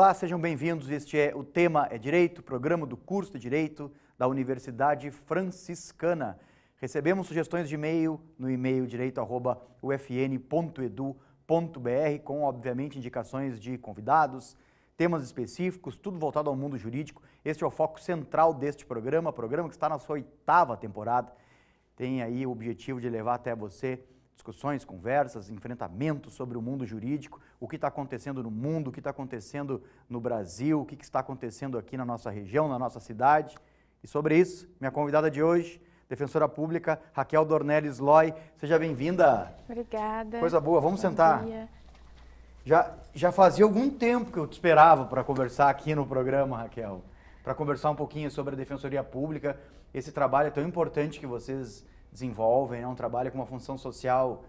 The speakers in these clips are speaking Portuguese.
Olá, sejam bem-vindos. Este é o tema é Direito, programa do curso de Direito da Universidade Franciscana. Recebemos sugestões de e-mail no e-mail direito@ufn.edu.br com obviamente indicações de convidados, temas específicos, tudo voltado ao mundo jurídico. Este é o foco central deste programa, programa que está na sua oitava temporada. Tem aí o objetivo de levar até você discussões, conversas, enfrentamentos sobre o mundo jurídico, o que está acontecendo no mundo, o que está acontecendo no Brasil, o que, que, está acontecendo aqui na nossa região, na nossa cidade. E sobre isso, minha convidada de hoje, defensora pública Raquel Dornelles Loy. Seja bem-vinda. Obrigada. Coisa boa, vamos Bom sentar. Dia. Já, já fazia algum tempo que eu te esperava para conversar aqui no programa, Raquel, para conversar um pouquinho sobre a Defensoria Pública, esse trabalho é tão importante que vocês desenvolvem, é um trabalho com uma função social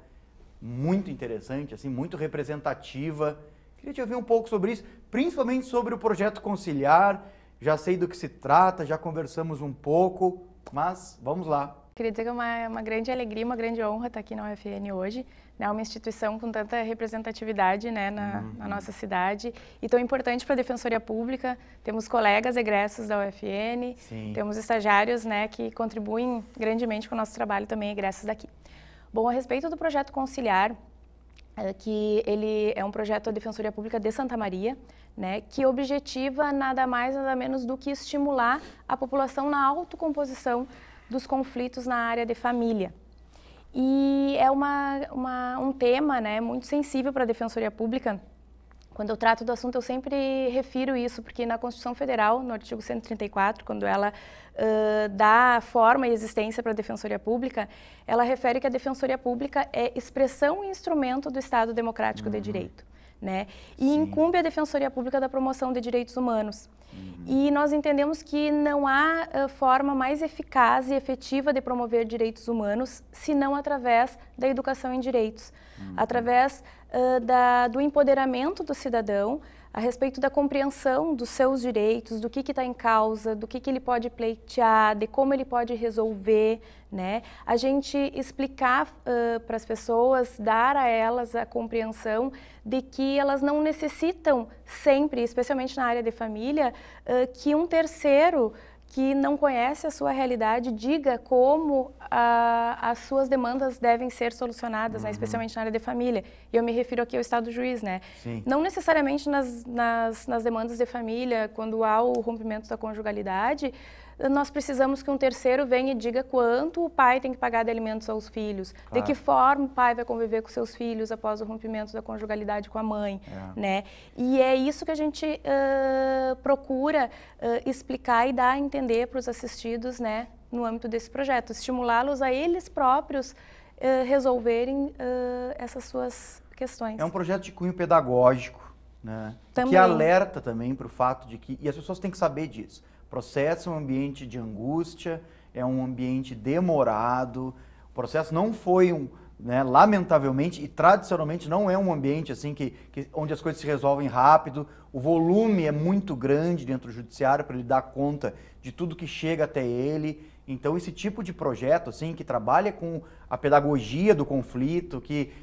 muito interessante, assim, muito representativa. Queria te ouvir um pouco sobre isso, principalmente sobre o projeto Conciliar. Já sei do que se trata, já conversamos um pouco, mas vamos lá. Queria dizer que é uma, é uma grande alegria, uma grande honra estar aqui na UFN hoje, né? uma instituição com tanta representatividade né? na, uhum. na nossa cidade e tão importante para a Defensoria Pública. Temos colegas egressos da UFN, Sim. temos estagiários né? que contribuem grandemente com o nosso trabalho também egressos daqui. Bom, a respeito do projeto Conciliar, eh, que ele é um projeto da Defensoria Pública de Santa Maria, né, que objetiva nada mais nada menos do que estimular a população na autocomposição dos conflitos na área de família. E é uma, uma um tema né, muito sensível para a Defensoria Pública. Quando eu trato do assunto, eu sempre refiro isso, porque na Constituição Federal, no artigo 134, quando ela uh, dá forma e existência para a Defensoria Pública, ela refere que a Defensoria Pública é expressão e instrumento do Estado Democrático uhum. de Direito né? E Sim. incumbe à Defensoria Pública da promoção de direitos humanos. Uhum. E nós entendemos que não há uh, forma mais eficaz e efetiva de promover direitos humanos senão através da educação em direitos, uhum. através uh, da, do empoderamento do cidadão, a respeito da compreensão dos seus direitos, do que está em causa, do que, que ele pode pleitear, de como ele pode resolver, né? A gente explicar uh, para as pessoas, dar a elas a compreensão de que elas não necessitam sempre, especialmente na área de família, uh, que um terceiro que não conhece a sua realidade diga como as suas demandas devem ser solucionadas, né, uhum. né? especialmente na área de família. E eu me refiro aqui ao Estado juiz, né? Sim. Não necessariamente nas, nas, nas demandas de família, quando há o rompimento da conjugalidade, nós precisamos que um terceiro venha e diga quanto o pai tem que pagar de alimentos aos filhos, claro. de que forma o pai vai conviver com seus filhos após o rompimento da conjugalidade com a mãe, é. né? E é isso que a gente uh, procura uh, explicar e dar a entender para os assistidos, né, no âmbito desse projeto, estimulá-los a eles próprios uh, resolverem essas suas questões. É um projeto de cunho pedagógico, né? Que alerta também para o fato de que e as pessoas têm que saber disso Processo é um ambiente de angústia, é um ambiente demorado. O processo não foi um, né, lamentavelmente e tradicionalmente não é um ambiente assim que, que, onde as coisas se resolvem rápido. O volume é muito grande dentro do judiciário para ele dar conta de tudo que chega até ele. Então esse tipo de projeto assim que trabalha com a pedagogia do conflito, que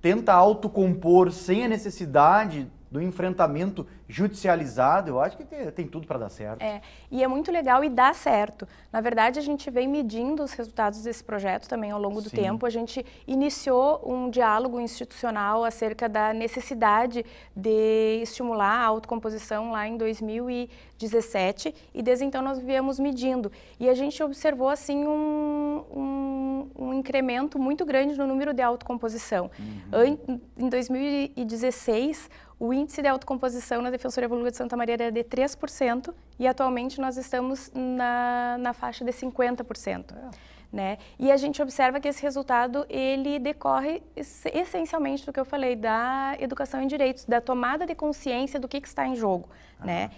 tenta autocompor sem a necessidade do enfrentamento judicializado, eu acho que tem, tem tudo para dar certo. É, e é muito legal e dá certo. Na verdade, a gente vem medindo os resultados desse projeto também ao longo do Sim. tempo. A gente iniciou um diálogo institucional acerca da necessidade de estimular a autocomposição lá em 2017 e desde então nós viemos medindo. E a gente observou, assim, um, um, um incremento muito grande no número de autocomposição. Uhum. Em, em 2016, o índice de autocomposição na Defensoria Pública de Santa Maria era de 3% e atualmente nós estamos na, na faixa de 50%. É. Né? E a gente observa que esse resultado ele decorre essencialmente do que eu falei da educação em direitos, da tomada de consciência do que, que está em jogo, né?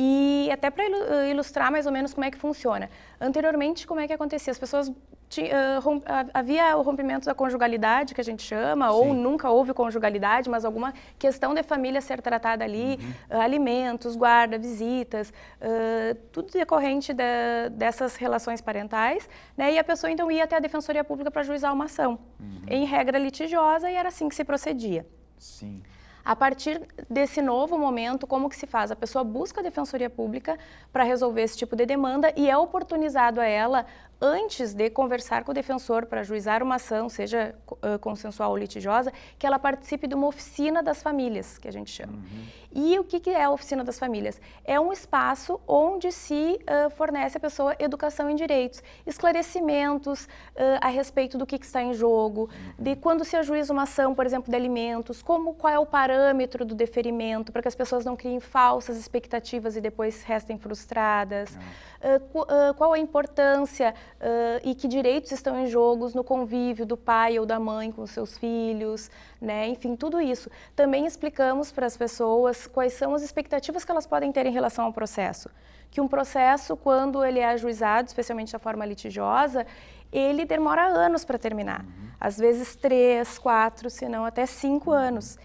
E até para ilustrar mais ou menos como é que funciona. Anteriormente, como é que acontecia? As pessoas tinha, romp, havia o rompimento da conjugalidade, que a gente chama, Sim. ou nunca houve conjugalidade, mas alguma questão de família ser tratada ali, uhum. alimentos, guarda, visitas, uh, tudo decorrente de, dessas relações parentais, né? E a pessoa então ia até a Defensoria Pública para juizar uma ação, uhum. em regra litigiosa, e era assim que se procedia. Sim. A partir desse novo momento, como que se faz? A pessoa busca a defensoria pública para resolver esse tipo de demanda e é oportunizado a ela antes de conversar com o defensor para juizar uma ação, seja uh, consensual ou litigiosa, que ela participe de uma oficina das famílias, que a gente chama. Uhum. E o que, que, é a oficina das famílias? É um espaço onde se uh, fornece à pessoa educação em direitos, esclarecimentos uh, a respeito do que, que está em jogo, uhum. de quando se ajuiza uma ação, por exemplo, de alimentos, como qual é o parâmetro do deferimento, para que as pessoas não criem falsas expectativas e depois restem frustradas, uhum. qual a importância uh, e que direitos estão em jogos no convívio do pai ou da mãe com seus filhos, né? Enfim, tudo isso. Também explicamos para as pessoas quais são as expectativas que elas podem ter em relação ao processo. Que um processo, quando ele é ajuizado, especialmente da forma litigiosa, ele demora anos para terminar. Uhum. Às vezes três, quatro, se não até cinco anos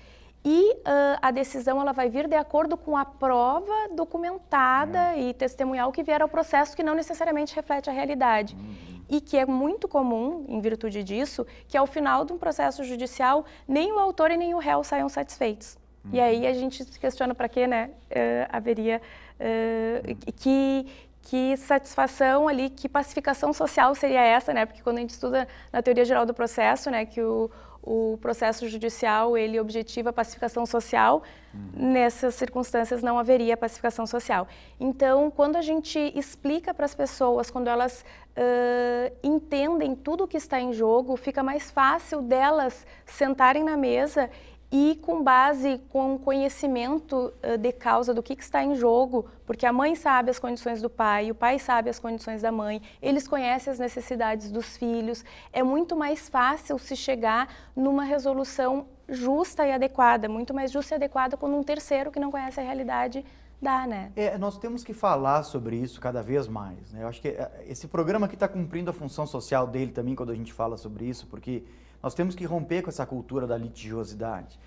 e uh, a decisão ela vai vir de acordo com a prova documentada uhum. e testemunhal que vier ao processo que não necessariamente reflete a realidade. Uhum. E que é muito comum, em virtude disso, que ao final de um processo judicial, nem o autor e nem o réu saiam satisfeitos. Uhum. E aí uhum. a gente se questiona para que né, uh, haveria uh, que, que satisfação ali, que pacificação social seria essa, né? Porque quando a gente estuda na teoria geral do processo, né, que o, o processo judicial ele objetiva a pacificação social, uhum. nessas circunstâncias não haveria pacificação social. Então, quando a gente explica para as pessoas, quando elas uh, entendem tudo o que está em jogo, fica mais fácil delas sentarem na mesa e com base com conhecimento de causa do que, está em jogo, porque a mãe sabe as condições do pai, o pai sabe as condições da mãe, eles conhecem as necessidades dos filhos, é muito mais fácil se chegar numa resolução justa e adequada, muito mais justa e adequada quando um terceiro que não conhece a realidade dá, né? É, nós temos que falar sobre isso cada vez mais, né? Eu acho que eh, esse programa aqui está cumprindo a função social dele também quando a gente fala sobre isso, porque nós temos que romper com essa cultura da litigiosidade.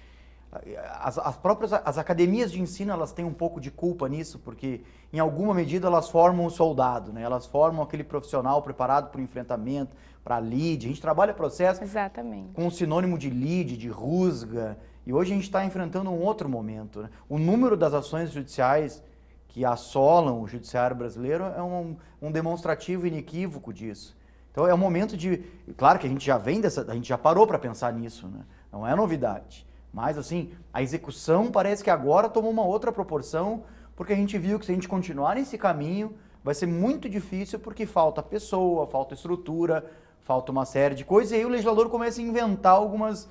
As, as, próprias as academias de ensino elas têm um pouco de culpa nisso porque em alguma medida elas formam o soldado né elas formam aquele profissional preparado para o enfrentamento para lead a gente trabalha processo Exatamente. com o sinônimo de lead de rusga e hoje a gente está enfrentando um outro momento né? o número das ações judiciais que assolam o judiciário brasileiro é um, um demonstrativo inequívoco disso então é um momento de, claro que a gente já vem dessa, a gente já parou para pensar nisso, né? Não é novidade. Mas assim, a execução parece que agora tomou uma outra proporção, porque a gente viu que se a gente continuar nesse caminho, vai ser muito difícil porque falta pessoa, falta estrutura, falta uma série de coisas, e aí o legislador começa a inventar algumas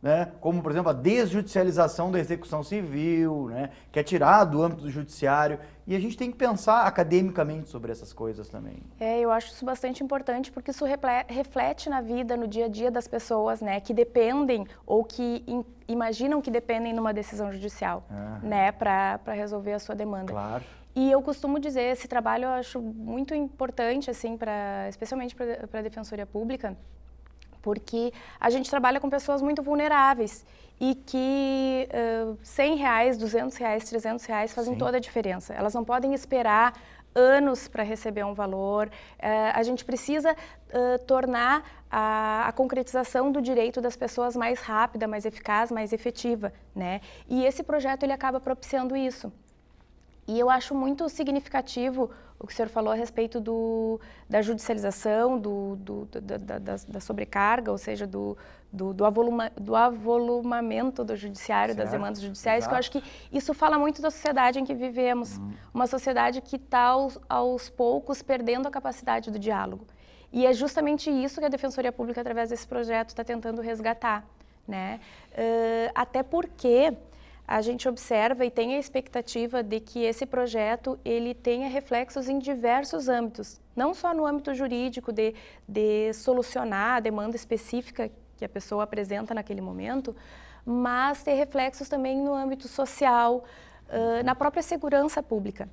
né, como por exemplo a desjudicialização da execução civil, né, que é tirada do âmbito do judiciário. E a gente tem que pensar academicamente sobre essas coisas também. É, eu acho isso bastante importante porque isso reflete na vida, no dia a dia das pessoas, né, que dependem ou que imaginam que dependem de uma decisão judicial, né, para resolver a sua demanda. Claro. E eu costumo dizer, esse trabalho eu acho muito importante, assim, pra, especialmente para a Defensoria Pública, porque a gente trabalha com pessoas muito vulneráveis e que uh, 100 reais, 200 reais, 300 reais fazem Sim. toda a diferença. Elas não podem esperar anos para receber um valor. Uh, a gente precisa uh, tornar a, a, concretização do direito das pessoas mais rápida, mais eficaz, mais efetiva, né? E esse projeto ele acaba propiciando isso. E eu acho muito significativo o que o senhor falou a respeito do, da judicialização, do, do, da, da, da, sobrecarga, ou seja, do, do, do, avoluma, do avolumamento do judiciário, certo. das demandas judiciais, Exato. que eu acho que isso fala muito da sociedade em que vivemos. Hum. Uma sociedade que está, aos, aos poucos, perdendo a capacidade do diálogo. E é justamente isso que a Defensoria Pública, através desse projeto, está tentando resgatar. Né? Uh, até porque a gente observa e tem a expectativa de que esse projeto ele tenha reflexos em diversos âmbitos, não só no âmbito jurídico de, de solucionar a demanda específica que a pessoa apresenta naquele momento, mas ter reflexos também no âmbito social, uh, na própria segurança pública.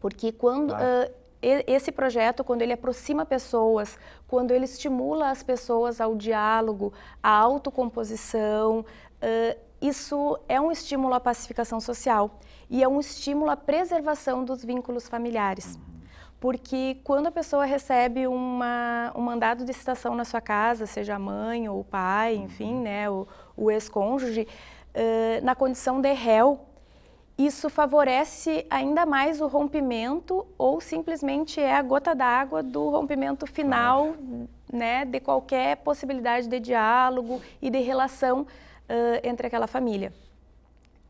Porque quando uh, esse projeto, quando ele aproxima pessoas, quando ele estimula as pessoas ao diálogo, à autocomposição, uh, isso é um estímulo à pacificação social e é um estímulo à preservação dos vínculos familiares. Uhum. Porque quando a pessoa recebe uma, um mandado de citação na sua casa, seja a mãe ou o pai, uhum. enfim, né, o, o ex-cônjuge, uh, na condição de réu, isso favorece ainda mais o rompimento ou simplesmente é a gota d'água do rompimento final, né, de qualquer possibilidade de diálogo e de relação uh, entre aquela família.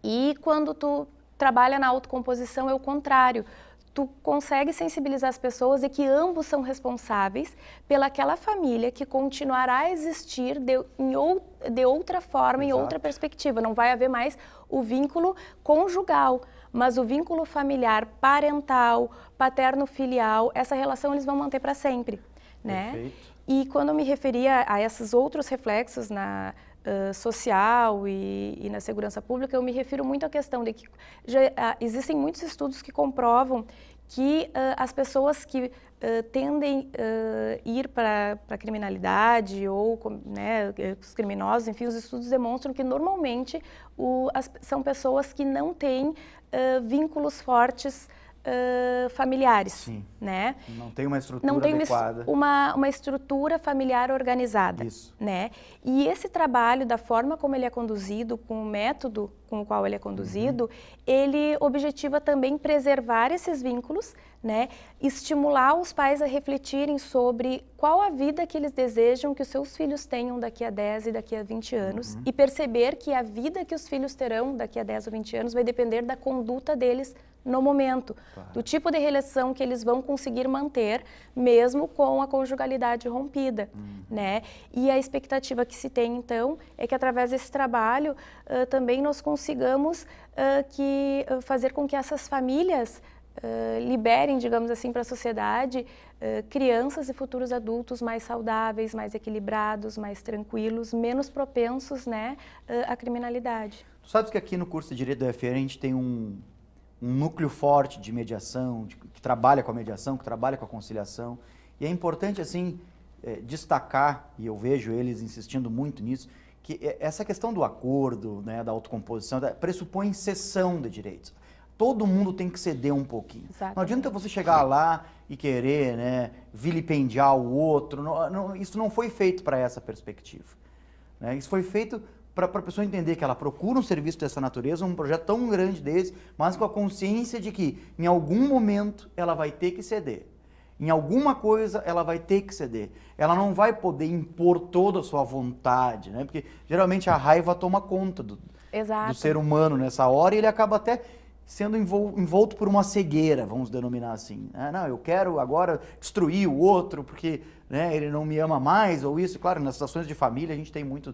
E quando tu trabalha na autocomposição é o contrário. Tu consegue sensibilizar as pessoas e que ambos são responsáveis pelaquela família que continuará a existir de, em ou, de outra forma, Exato. em outra perspectiva. Não vai haver mais o vínculo conjugal, mas o vínculo familiar, parental, paterno-filial, essa relação eles vão manter para sempre. Né? E quando eu me referia a esses outros reflexos na, uh, social e, e, na segurança pública, eu me refiro muito à questão de que já, uh, existem muitos estudos que comprovam que uh, as pessoas que tendem a ir para a criminalidade ou né, os criminosos, enfim, os estudos demonstram que normalmente o, as, são pessoas que não têm vínculos fortes Uh, familiares, Sim. né? Não tem uma estrutura Não tem adequada. Uma, uma estrutura familiar organizada, Isso. né? E esse trabalho, da forma como ele é conduzido, com o método com o qual ele é conduzido, uhum. ele objetiva também preservar esses vínculos, né? Estimular os pais a refletirem sobre qual a vida que eles desejam que os seus filhos tenham daqui a 10 e daqui a 20 anos uhum. e perceber que a vida que os filhos terão daqui a 10 ou 20 anos vai depender da conduta deles no momento, claro. do tipo de relação que eles vão conseguir manter mesmo com a conjugalidade rompida, uhum. né? E a expectativa que se tem então é que através desse trabalho uh, também nós consigamos uh, que uh, fazer com que essas famílias liberem, digamos assim, para a sociedade crianças e futuros adultos mais saudáveis, mais equilibrados, mais tranquilos, menos propensos, né, à criminalidade. Tu sabes que aqui no curso de Direito da UFR a gente tem um um núcleo forte de mediação, de, que trabalha com a mediação, que trabalha com a conciliação. E é importante, assim, é, destacar, e eu vejo eles insistindo muito nisso, que eh, essa questão do acordo, né, da autocomposição, da, pressupõe cessão de direitos. Todo mundo tem que ceder um pouquinho. Exatamente. Não adianta você chegar lá e querer né, vilipendiar o outro. Não, não, isso não foi feito para essa perspectiva. Né? Isso foi feito para a pessoa entender que ela procura um serviço dessa natureza, um projeto tão grande desse, mas com a consciência de que em algum momento ela vai ter que ceder. Em alguma coisa ela vai ter que ceder. Ela não vai poder impor toda a sua vontade, né? Porque geralmente a raiva toma conta do, do ser humano nessa hora e ele acaba até sendo envolto por uma cegueira, vamos denominar assim. Ah, não, eu quero agora destruir o outro porque né, ele não me ama mais, ou isso. Claro, nas situações de família a gente tem muito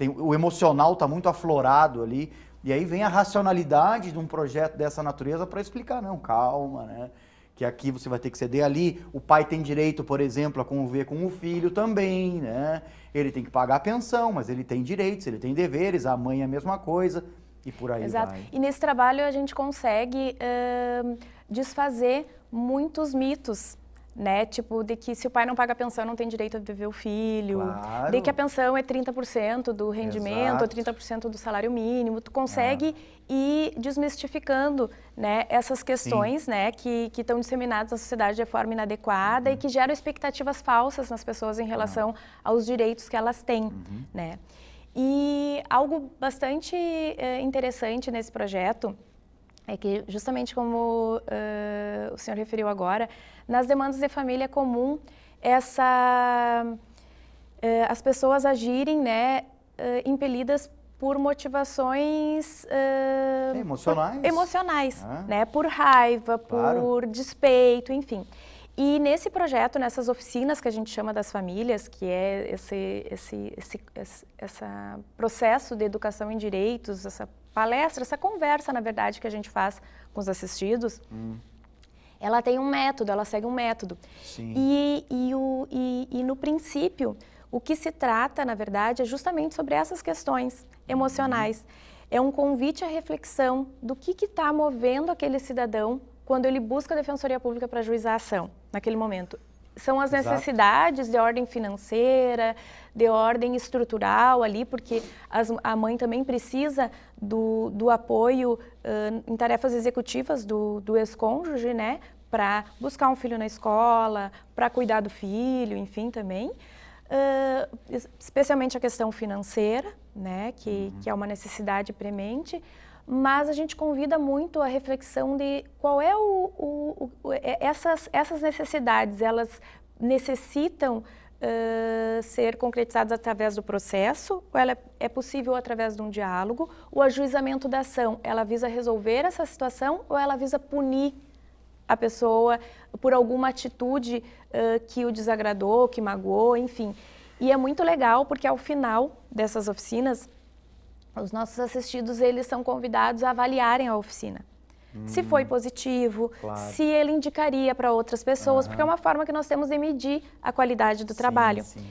tem, o emocional está muito aflorado ali. E aí vem a racionalidade de um projeto dessa natureza para explicar, não, calma, né? Que aqui você vai ter que ceder ali. O pai tem direito, por exemplo, a conviver com o filho também, né? Ele tem que pagar a pensão, mas ele tem direitos, ele tem deveres, a mãe é a mesma coisa e por aí Exato. Vai. E nesse trabalho a gente consegue uh, desfazer muitos mitos né? Tipo, de que se o pai não paga a pensão, não tem direito a viver o filho. Claro. De que a pensão é 30% do rendimento, Exato. 30% do salário mínimo. Tu é. consegue ah. ir desmistificando, né? Essas questões, Sim. né? Que estão disseminadas na sociedade de forma inadequada uhum. e que geram expectativas falsas nas pessoas em relação aos direitos que elas têm, uhum. né? E algo bastante eh, interessante nesse projeto é que, justamente como uh, o senhor referiu agora, nas demandas de família é comum essa, uh, as pessoas agirem né, uh, impelidas por motivações emocionais, por, emocionais ah. né, por raiva, claro. por despeito, enfim. E nesse projeto, nessas oficinas que a gente chama das famílias, que é esse, esse, esse, esse, processo de educação em direitos, essa palestra, essa conversa, na verdade, que a gente faz com os assistidos, hum. ela tem um método, ela segue um método. Sim. E, e, o, e, e no princípio, o que se trata, na verdade, é justamente sobre essas questões emocionais. Uhum. É um convite à reflexão do que está movendo aquele cidadão quando ele busca a Defensoria Pública para juizar a ação, naquele momento. São as Exato. necessidades de ordem financeira, de ordem estrutural ali, porque as, a mãe também precisa do, do apoio uh, em tarefas executivas do, do ex-cônjuge, né? Para buscar um filho na escola, para cuidar do filho, enfim, também. Uh, especialmente a questão financeira, né, que, uhum. que é uma necessidade premente, mas a gente convida muito a reflexão de qual é o, o, o é, essas, essas necessidades, elas necessitam uh, ser concretizadas através do processo, ou ela é possível através de um diálogo. O ajuizamento da ação, ela visa resolver essa situação ou ela visa punir a pessoa por alguma atitude uh, que o desagradou, que magoou, enfim. E é muito legal porque ao final dessas oficinas, os nossos assistidos eles são convidados a avaliarem a oficina se foi positivo, claro. se ele indicaria para outras pessoas, uhum. porque é uma forma que nós temos de medir a qualidade do sim, trabalho. Sim.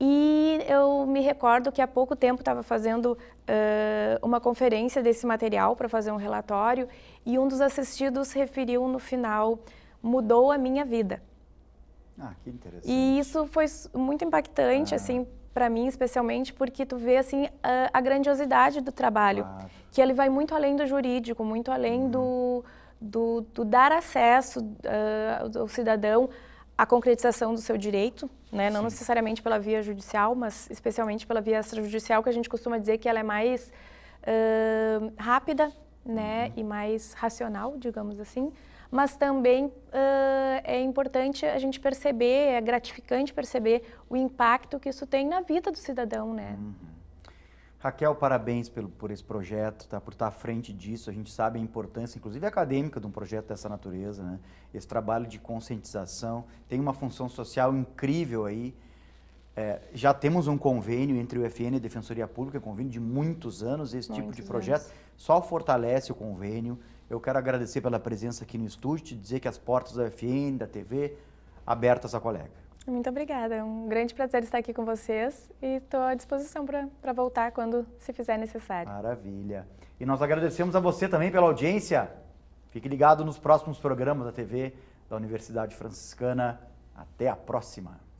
E eu me recordo que há pouco tempo estava fazendo uh, uma conferência desse material para fazer um relatório e um dos assistidos referiu no final: mudou a minha vida. Ah, que interessante. E isso foi muito impactante, assim, para mim especialmente porque tu vê assim a, a grandiosidade do trabalho claro. que ele vai muito além do jurídico muito além uhum. do, do, do, dar acesso uh, ah, ao cidadão à concretização do seu direito né? não necessariamente pela via judicial mas especialmente pela via extrajudicial que a gente costuma dizer que ela é mais uh, rápida né uhum. e mais racional digamos assim mas também uh, é importante a gente perceber, é gratificante perceber o impacto que isso tem na vida do cidadão, né? Uhum. Raquel, parabéns pelo, por esse projeto, tá, por estar tá à frente disso. A gente sabe a importância, inclusive acadêmica, de um projeto dessa natureza. Né? Esse trabalho de conscientização tem uma função social incrível aí. É, já temos um convênio entre o FN e a Defensoria Pública, convênio de muitos anos, esse tipo muitos tipo de projeto anos. só fortalece o convênio. Eu quero agradecer pela presença aqui no estúdio, te dizer que as portas da FN da TV, abertas à colega. Muito obrigada, é um grande prazer estar aqui com vocês e estou à disposição para voltar quando se fizer necessário. Maravilha. E nós agradecemos a você também pela audiência. Fique ligado nos próximos programas da TV da Universidade Franciscana. Até a próxima!